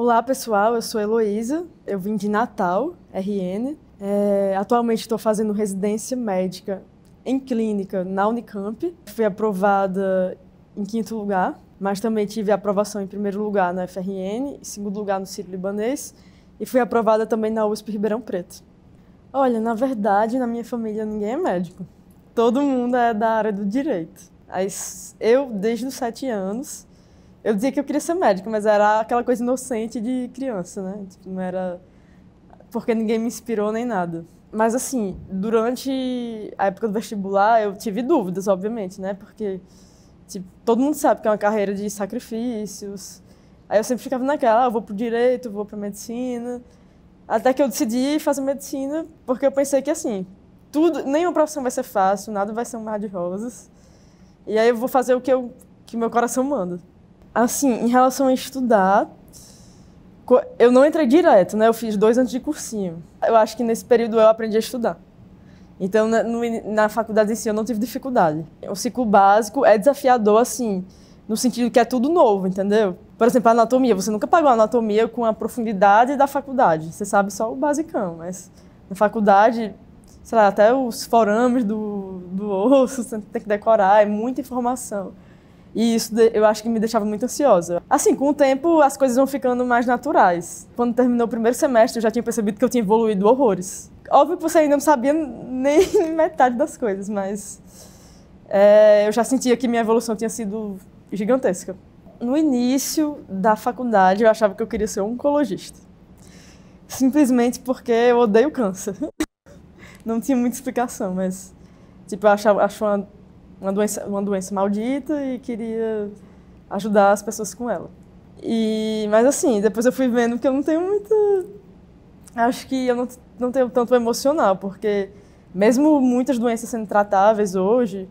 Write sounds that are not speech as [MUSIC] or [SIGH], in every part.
Olá pessoal, eu sou Heloísa, eu vim de Natal, RN. É, atualmente estou fazendo residência médica em clínica na Unicamp. Fui aprovada em quinto lugar, mas também tive aprovação em primeiro lugar na FRN, em segundo lugar no Ciro Libanês e fui aprovada também na USP Ribeirão Preto. Olha, na verdade, na minha família ninguém é médico. Todo mundo é da área do direito. Mas Eu, desde os sete anos, eu dizia que eu queria ser médico, mas era aquela coisa inocente de criança, né? Tipo, não era porque ninguém me inspirou nem nada. Mas assim, durante a época do vestibular, eu tive dúvidas, obviamente, né? Porque tipo, todo mundo sabe que é uma carreira de sacrifícios. Aí eu sempre ficava naquela, ah, eu vou pro direito, vou pra medicina. Até que eu decidi fazer medicina, porque eu pensei que assim, tudo, nenhuma profissão vai ser fácil, nada vai ser um mar de rosas. E aí eu vou fazer o que eu que meu coração manda. Assim, em relação a estudar, eu não entrei direto, né? Eu fiz dois anos de cursinho. Eu acho que nesse período eu aprendi a estudar. Então, na, na faculdade em si, eu não tive dificuldade. O ciclo básico é desafiador, assim, no sentido que é tudo novo, entendeu? Por exemplo, a anatomia. Você nunca pagou a anatomia com a profundidade da faculdade. Você sabe só o basicão, mas na faculdade, sei lá, até os forames do, do osso, [LAUGHS] você tem que decorar, é muita informação. E isso eu acho que me deixava muito ansiosa. Assim, com o tempo as coisas vão ficando mais naturais. Quando terminou o primeiro semestre, eu já tinha percebido que eu tinha evoluído horrores. Óbvio que você ainda não sabia nem [LAUGHS] metade das coisas, mas é, eu já sentia que minha evolução tinha sido gigantesca. No início da faculdade, eu achava que eu queria ser um oncologista. Simplesmente porque eu odeio câncer. [LAUGHS] Não tinha muita explicação, mas tipo, eu achava, achava uma uma doença, uma doença maldita e queria ajudar as pessoas com ela. E, mas assim, depois eu fui vendo que eu não tenho muita. Acho que eu não, não tenho tanto emocional, porque mesmo muitas doenças sendo tratáveis hoje,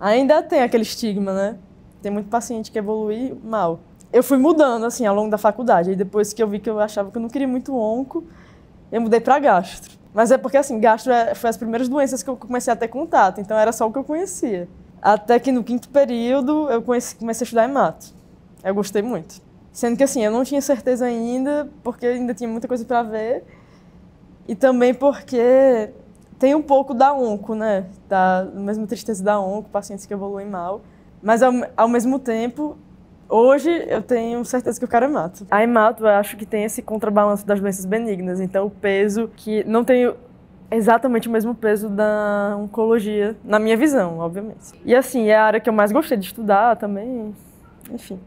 ainda tem aquele estigma, né? Tem muito paciente que evolui mal. Eu fui mudando, assim, ao longo da faculdade. E depois que eu vi que eu achava que eu não queria muito onco, eu mudei para gastro. Mas é porque, assim, gastro é, foi as primeiras doenças que eu comecei a ter contato, então era só o que eu conhecia. Até que no quinto período eu comecei a estudar Emato. Eu gostei muito. Sendo que assim, eu não tinha certeza ainda, porque ainda tinha muita coisa para ver. E também porque tem um pouco da onco, né? Da mesma tristeza da onco, pacientes que evoluem mal. Mas ao, ao mesmo tempo, hoje eu tenho certeza que o cara é mato. A hemato eu acho que tem esse contrabalanço das doenças benignas, então o peso que não tem exatamente o mesmo peso da oncologia, na minha visão, obviamente. E assim, é a área que eu mais gostei de estudar também. Enfim,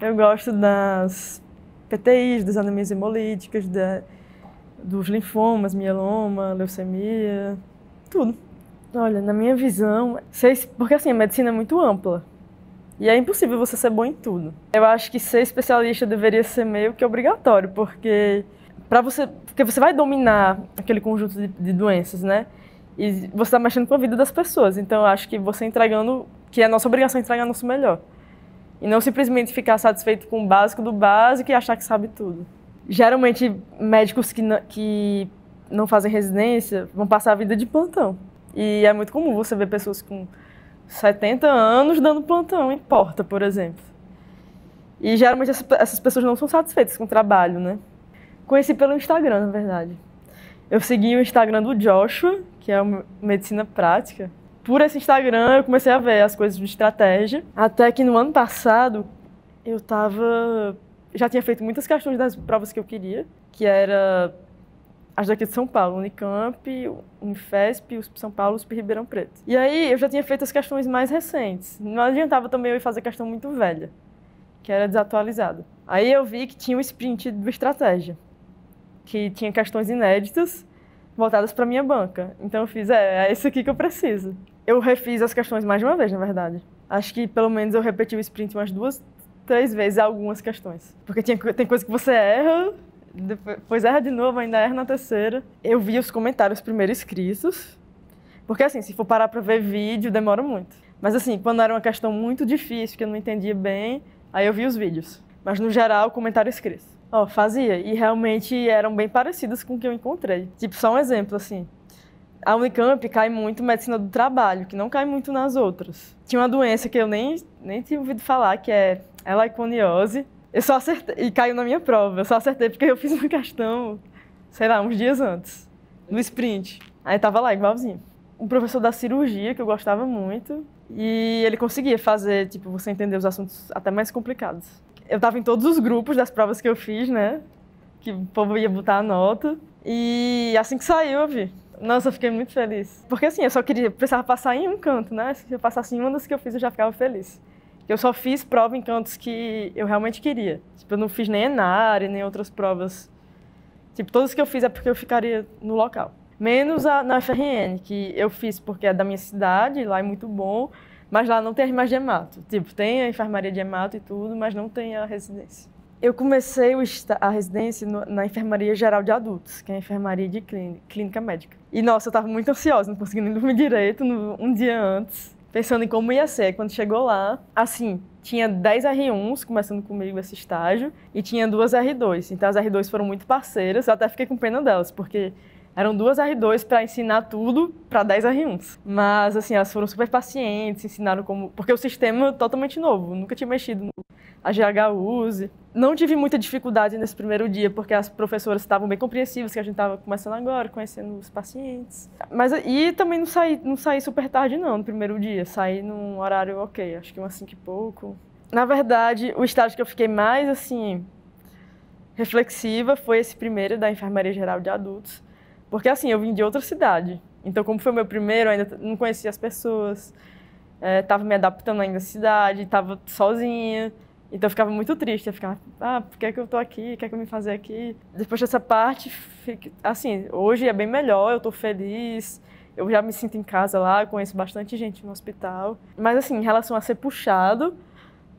eu gosto das PTIs, das anemias hemolíticas, da, dos linfomas, mieloma, leucemia, tudo. Olha, na minha visão, porque assim, a medicina é muito ampla. E é impossível você ser bom em tudo. Eu acho que ser especialista deveria ser meio que obrigatório, porque para você, porque você vai dominar aquele conjunto de, de doenças, né? E você está mexendo com a vida das pessoas. Então, eu acho que você entregando, que é a nossa obrigação é entregar nosso melhor. E não simplesmente ficar satisfeito com o básico do básico e achar que sabe tudo. Geralmente, médicos que não, que não fazem residência vão passar a vida de plantão. E é muito comum você ver pessoas com 70 anos dando plantão em porta, por exemplo. E geralmente essas pessoas não são satisfeitas com o trabalho, né? Conheci pelo Instagram, na verdade. Eu segui o Instagram do Joshua, que é medicina prática. Por esse Instagram eu comecei a ver as coisas de estratégia. Até que no ano passado eu tava. Já tinha feito muitas questões das provas que eu queria, que era as daqui de São Paulo, Unicamp, Unifesp, São Paulo, USP Ribeirão Preto. E aí eu já tinha feito as questões mais recentes. Não adiantava também eu ir fazer questão muito velha, que era desatualizada. Aí eu vi que tinha o um sprint do estratégia que tinha questões inéditas voltadas para minha banca. Então eu fiz, é, é isso aqui que eu preciso. Eu refiz as questões mais de uma vez, na verdade. Acho que pelo menos eu repeti o sprint umas duas, três vezes algumas questões. Porque tinha, tem coisa que você erra, depois erra de novo, ainda erra na terceira. Eu vi os comentários primeiro escritos, porque assim, se for parar para ver vídeo, demora muito. Mas assim, quando era uma questão muito difícil, que eu não entendia bem, aí eu vi os vídeos. Mas no geral, comentário escrito. Ó, oh, fazia. E realmente eram bem parecidas com o que eu encontrei. Tipo, só um exemplo, assim. A Unicamp cai muito medicina do trabalho, que não cai muito nas outras. Tinha uma doença que eu nem, nem tinha ouvido falar, que é elaiconiose. Eu só acertei, e caiu na minha prova. Eu só acertei porque eu fiz uma questão, sei lá, uns dias antes, no sprint. Aí tava lá, igualzinho. Um professor da cirurgia, que eu gostava muito, e ele conseguia fazer, tipo, você entender os assuntos até mais complicados eu estava em todos os grupos das provas que eu fiz, né? Que o povo ia botar a nota. E assim que saiu, eu vi. Nossa, eu fiquei muito feliz. Porque assim, eu só queria, precisava passar em um canto, né? Se eu passasse em uma das que eu fiz, eu já ficava feliz. Eu só fiz prova em cantos que eu realmente queria. Tipo, eu não fiz nem Enare, nem outras provas. Tipo, todas que eu fiz é porque eu ficaria no local. Menos a, na FRN, que eu fiz porque é da minha cidade, lá é muito bom. Mas lá não tem as enfermagem de hemato. Tipo, tem a enfermaria de hemato e tudo, mas não tem a residência. Eu comecei a residência na Enfermaria Geral de Adultos, que é a enfermaria de clínica, médica. E nossa, eu estava muito ansiosa, não conseguindo dormir direito no, um dia antes, pensando em como ia ser. Quando chegou lá, assim, tinha 10 R1s começando comigo esse estágio e tinha duas R2. Então as R2 foram muito parceiras, eu até fiquei com pena delas, porque eram duas R2 para ensinar tudo para 10 R1s. Mas, assim, elas foram super pacientes, ensinaram como. Porque o sistema é totalmente novo, nunca tinha mexido no AGHUs. Não tive muita dificuldade nesse primeiro dia, porque as professoras estavam bem compreensivas que a gente estava começando agora, conhecendo os pacientes. Mas e também não saí, não saí super tarde, não, no primeiro dia. Saí num horário ok, acho que umas 5 e pouco. Na verdade, o estágio que eu fiquei mais, assim, reflexiva foi esse primeiro da Enfermaria Geral de Adultos porque assim, eu vim de outra cidade. Então, como foi o meu primeiro, ainda não conhecia as pessoas, é, tava me adaptando ainda à cidade, tava sozinha. Então eu ficava muito triste, eu ficava, ah, por que, é que eu tô aqui? O que é que eu me fazer aqui? Depois dessa parte, assim, hoje é bem melhor, eu tô feliz, eu já me sinto em casa lá, conheço bastante gente no hospital. Mas assim, em relação a ser puxado,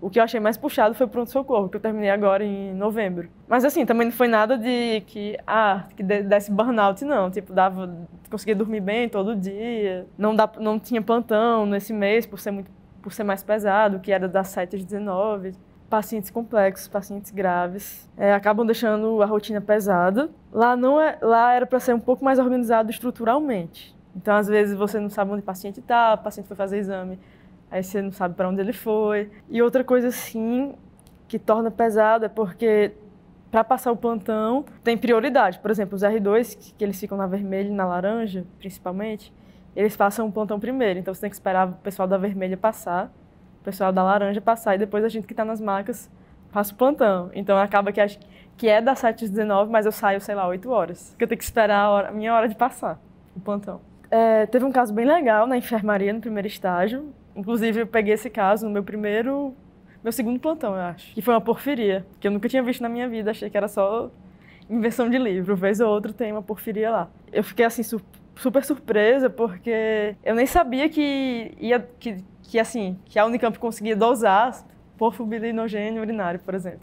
o que eu achei mais puxado foi o pronto-socorro, que eu terminei agora em novembro. Mas assim, também não foi nada de que, ah, que desse burnout, não. Tipo, dava, conseguia dormir bem todo dia. Não, dá, não tinha plantão nesse mês, por ser, muito, por ser mais pesado, que era das 7 às 19 pacientes complexos, pacientes graves, é, acabam deixando a rotina pesada. Lá não é, lá era para ser um pouco mais organizado estruturalmente. Então às vezes você não sabe onde o paciente está, o paciente foi fazer exame aí você não sabe para onde ele foi. E outra coisa assim que torna pesado é porque para passar o plantão tem prioridade. Por exemplo, os R2 que, eles ficam na vermelha e na laranja, principalmente, eles passam o plantão primeiro. Então você tem que esperar o pessoal da vermelha passar, o pessoal da laranja passar e depois a gente que está nas macas passa o plantão. Então acaba que acho que é das 7 às 19, mas eu saio, sei lá, 8 horas. Porque eu tenho que esperar a, hora, a minha hora de passar o plantão. É, teve um caso bem legal na enfermaria, no primeiro estágio. Inclusive, eu peguei esse caso no meu primeiro. Meu segundo plantão, eu acho. Que foi uma porfiria, que eu nunca tinha visto na minha vida. Achei que era só invenção de livro. Vez ou outra tem uma porfiria lá. Eu fiquei assim, su super surpresa, porque eu nem sabia que ia. que, que assim, que a Unicamp conseguia dosar porfobilinogênio urinário, por exemplo.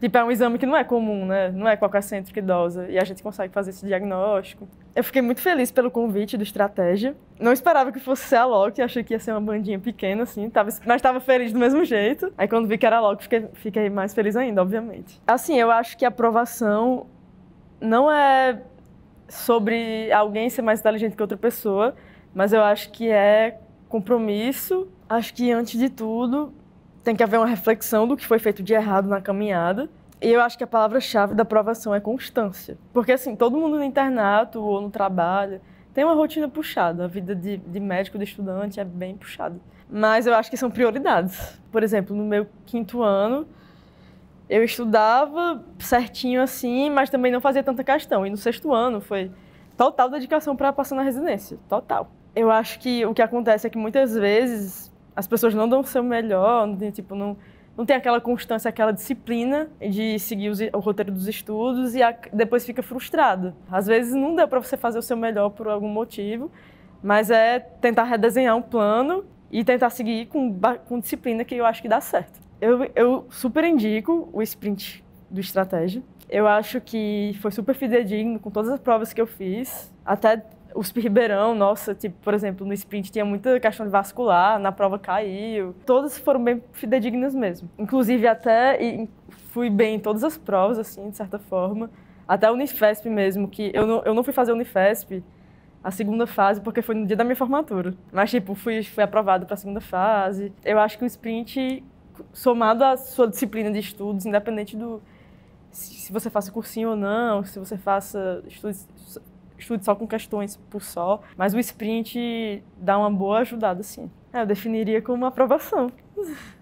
Tipo, é um exame que não é comum, né? Não é qualquer centro que dosa. E a gente consegue fazer esse diagnóstico. Eu fiquei muito feliz pelo convite do Estratégia. Não esperava que fosse ser a Loki, achei que ia ser uma bandinha pequena, assim, tava, mas estava feliz do mesmo jeito. Aí quando vi que era a Loki, fiquei, fiquei mais feliz ainda, obviamente. Assim, eu acho que a aprovação não é sobre alguém ser mais inteligente que outra pessoa, mas eu acho que é compromisso. Acho que, antes de tudo, tem que haver uma reflexão do que foi feito de errado na caminhada. E eu acho que a palavra-chave da aprovação é constância. Porque, assim, todo mundo no internato ou no trabalho tem uma rotina puxada. A vida de, de médico, de estudante é bem puxada. Mas eu acho que são prioridades. Por exemplo, no meu quinto ano, eu estudava certinho assim, mas também não fazia tanta questão. E no sexto ano foi total dedicação para passar na residência, total. Eu acho que o que acontece é que muitas vezes as pessoas não dão o seu melhor, não tipo, não, não tem aquela constância, aquela disciplina de seguir os, o roteiro dos estudos e a, depois fica frustrado. Às vezes não dá para você fazer o seu melhor por algum motivo, mas é tentar redesenhar um plano e tentar seguir com, com disciplina que eu acho que dá certo. Eu, eu super indico o sprint do Estratégia. Eu acho que foi super fidedigno com todas as provas que eu fiz. Até USP Ribeirão, nossa, tipo, por exemplo, no sprint tinha muita questão de vascular, na prova caiu. Todas foram bem fidedignas mesmo. Inclusive até fui bem em todas as provas, assim, de certa forma. Até a Unifesp mesmo, que eu não, eu não fui fazer a Unifesp, a segunda fase, porque foi no dia da minha formatura. Mas, tipo, fui, fui aprovado para a segunda fase. Eu acho que o sprint, somado à sua disciplina de estudos, independente do se, se você faça cursinho ou não, se você faça estudos estude só com questões por só, mas o sprint dá uma boa ajudada, sim. É, eu definiria como aprovação. [LAUGHS]